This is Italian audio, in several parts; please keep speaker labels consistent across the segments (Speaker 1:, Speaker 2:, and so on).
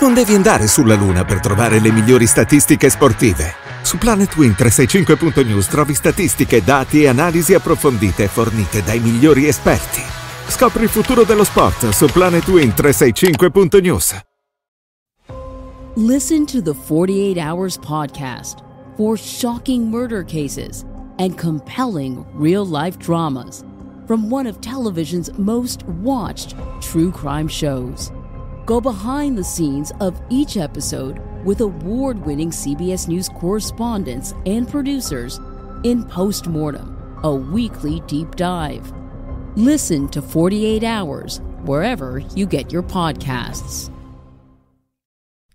Speaker 1: Non devi andare sulla Luna per trovare le migliori statistiche sportive. Su PlanetWin 365.news trovi statistiche, dati e analisi approfondite fornite dai migliori esperti. Scopri il futuro dello sport su PlanetWin 365.news. Listen to the 48 Hours podcast for shocking murder cases and compelling real-life dramas from one of television's most watched true crime shows. go behind the scenes of each episode with award winning CBS News correspondents and producers in Postmortem, a weekly deep dive. Listen to 48 Hours wherever you get your podcasts.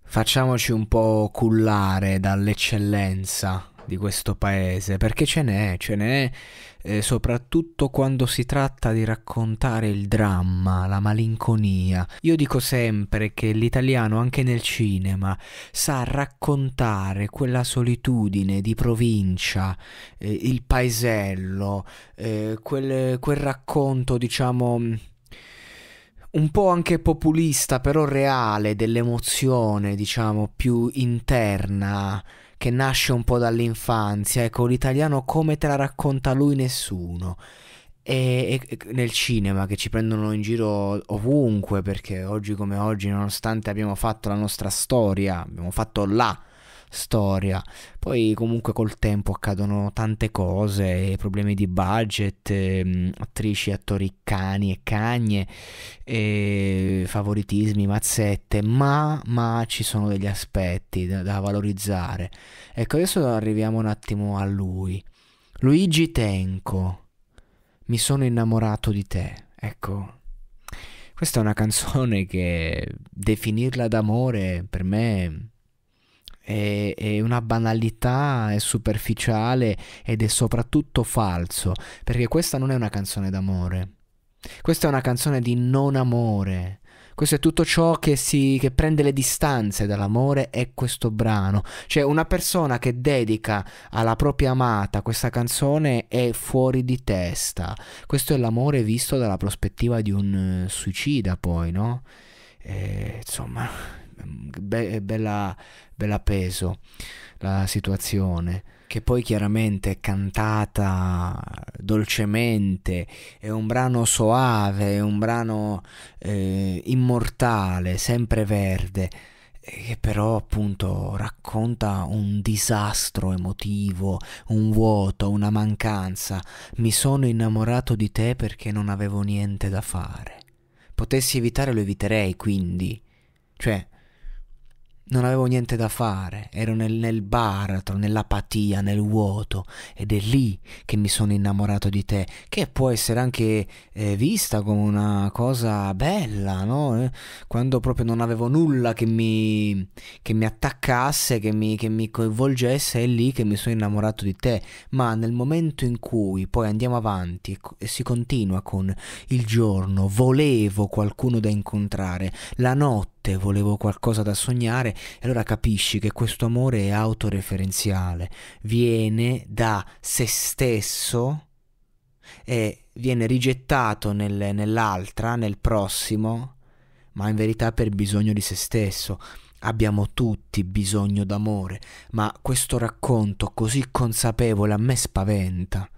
Speaker 1: Facciamoci un po' cullare dall'eccellenza di questo paese, perché ce n'è, ce n'è eh, soprattutto quando si tratta di raccontare il dramma, la malinconia. Io dico sempre che l'italiano, anche nel cinema, sa raccontare quella solitudine di provincia, eh, il paesello, eh, quel, quel racconto, diciamo un po' anche populista, però reale, dell'emozione, diciamo, più interna che nasce un po' dall'infanzia, ecco, l'italiano come te la racconta lui nessuno. E, e, nel cinema che ci prendono in giro ovunque perché oggi come oggi nonostante abbiamo fatto la nostra storia abbiamo fatto là storia. Poi comunque col tempo accadono tante cose, eh, problemi di budget, ehm, attrici, attori cani e cagne, eh, favoritismi, mazzette, ma, ma, ci sono degli aspetti da, da valorizzare. Ecco, adesso arriviamo un attimo a lui. Luigi Tenco, mi sono innamorato di te. Ecco, questa è una canzone che definirla d'amore per me è, è, una banalità, è superficiale ed è soprattutto falso, perché questa non è una canzone d'amore, questa è una canzone di non amore. Questo è tutto ciò che, si, che prende le distanze dall'amore e questo brano. Cioè una persona che dedica alla propria amata questa canzone è fuori di testa. Questo è l'amore visto dalla prospettiva di un eh, suicida poi, no? E, eh, insomma be- eh, bella, bella peso la situazione che poi chiaramente è cantata dolcemente, è un brano soave, è un brano eh, immortale, sempre verde, eh, che però appunto racconta un disastro emotivo, un vuoto, una mancanza. Mi sono innamorato di te perché non avevo niente da fare. Potessi evitare lo eviterei, quindi. Cioè, non avevo niente da fare, ero nel, nel baratro, nell'apatia, nel vuoto ed è lì che mi sono innamorato di te, che può essere anche eh, vista come una cosa bella, no? Eh, quando proprio non avevo nulla che mi, che mi attaccasse, che mi, che mi coinvolgesse, è lì che mi sono innamorato di te, ma nel momento in cui poi andiamo avanti e, e si continua con il giorno, volevo qualcuno da incontrare, la notte, notte volevo qualcosa da sognare e allora capisci che questo amore è autoreferenziale, viene da se stesso e viene rigettato nel, nell'altra, nel prossimo, ma in verità per bisogno di se stesso. Abbiamo tutti bisogno d'amore, ma questo racconto così consapevole a me spaventa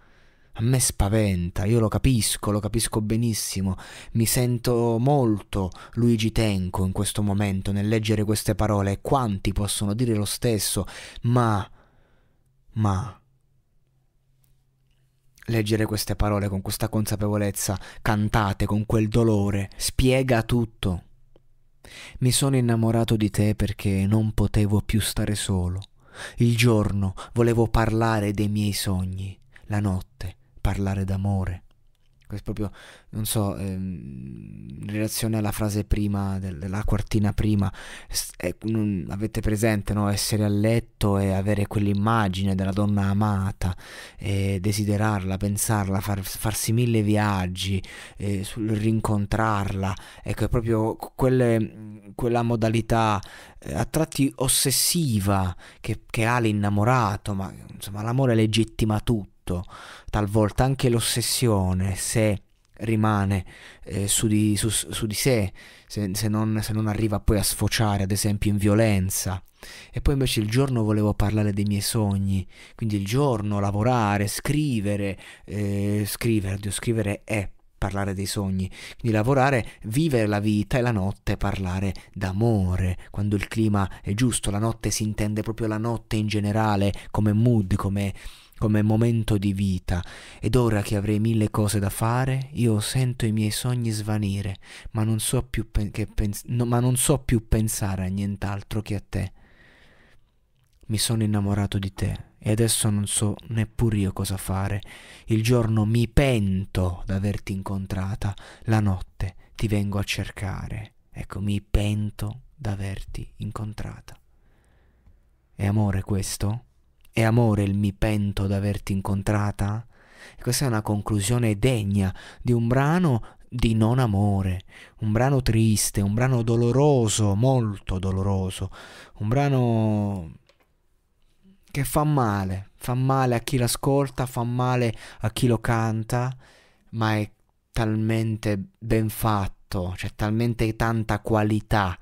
Speaker 1: a me spaventa, io lo capisco, lo capisco benissimo, mi sento molto Luigi Tenco in questo momento nel leggere queste parole e quanti possono dire lo stesso, ma... ma... Leggere queste parole con questa consapevolezza, cantate con quel dolore, spiega tutto. Mi sono innamorato di te perché non potevo più stare solo. Il giorno volevo parlare dei miei sogni, la notte parlare d'amore. Questo proprio, non so, ehm, in relazione alla frase prima, del, della quartina prima, è, non, avete presente, no? Essere a letto e avere quell'immagine della donna amata, e desiderarla, pensarla, far, farsi mille viaggi, eh, sul rincontrarla, ecco, è proprio quelle, quella modalità eh, a tratti ossessiva che, che ha l'innamorato, ma insomma l'amore legittima tutto tutto, talvolta anche l'ossessione, se rimane eh, su, di, su, su, di, sé, se, se, non, se, non, arriva poi a sfociare ad esempio in violenza. E poi invece il giorno volevo parlare dei miei sogni, quindi il giorno lavorare, scrivere, eh, scrivere, Dio, scrivere è parlare dei sogni, quindi lavorare, vivere la vita e la notte parlare d'amore, quando il clima è giusto, la notte si intende proprio la notte in generale come mood, come come momento di vita, ed ora che avrei mille cose da fare, io sento i miei sogni svanire, ma non so più, pe pens no, ma non so più pensare a nient'altro che a te. Mi sono innamorato di te e adesso non so neppure io cosa fare. Il giorno mi pento d'averti incontrata, la notte ti vengo a cercare. Ecco, mi pento d'averti incontrata. È amore questo? È amore il mi pento d'averti incontrata? Questa è una conclusione degna di un brano di non amore, un brano triste, un brano doloroso, molto doloroso, un brano che fa male, fa male a chi l'ascolta, fa male a chi lo canta, ma è talmente ben fatto, c'è talmente tanta qualità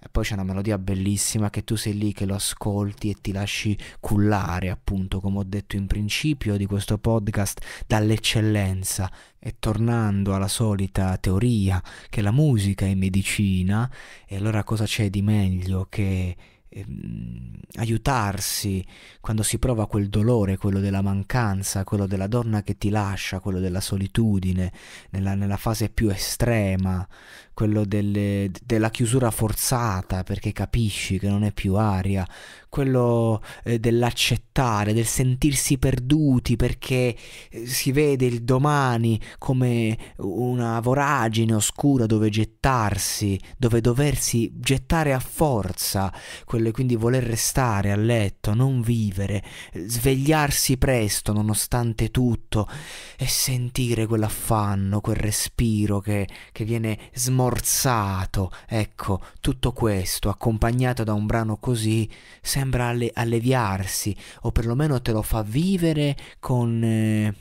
Speaker 1: e poi c'è una melodia bellissima che tu sei lì che lo ascolti e ti lasci cullare, appunto, come ho detto in principio di questo podcast, dall'eccellenza. E tornando alla solita teoria che la musica è medicina, e allora cosa c'è di meglio che ehm, aiutarsi quando si prova quel dolore, quello della mancanza, quello della donna che ti lascia, quello della solitudine, nella, nella fase più estrema, quello delle, della chiusura forzata perché capisci che non è più aria, quello eh, dell'accettare, del sentirsi perduti perché eh, si vede il domani come una voragine oscura dove gettarsi, dove doversi gettare a forza, quello quelle, quindi voler restare a letto, non vivere, svegliarsi presto nonostante tutto e sentire quell'affanno, quel respiro che, che viene smorzato, ecco, tutto questo accompagnato da un brano così sembra alle alleviarsi o perlomeno te lo fa vivere con... Eh,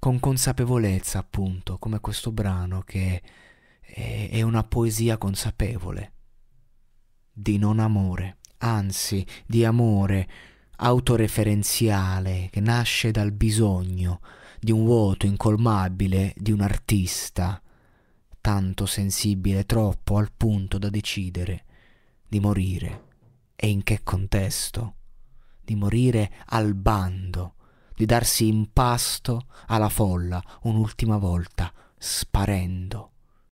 Speaker 1: con consapevolezza, appunto, come questo brano che è, una poesia consapevole di non amore, anzi di amore autoreferenziale che nasce dal bisogno di un vuoto incolmabile di un artista, tanto sensibile troppo al punto da decidere di morire e in che contesto, di morire al bando, di darsi impasto alla folla un'ultima volta, sparendo.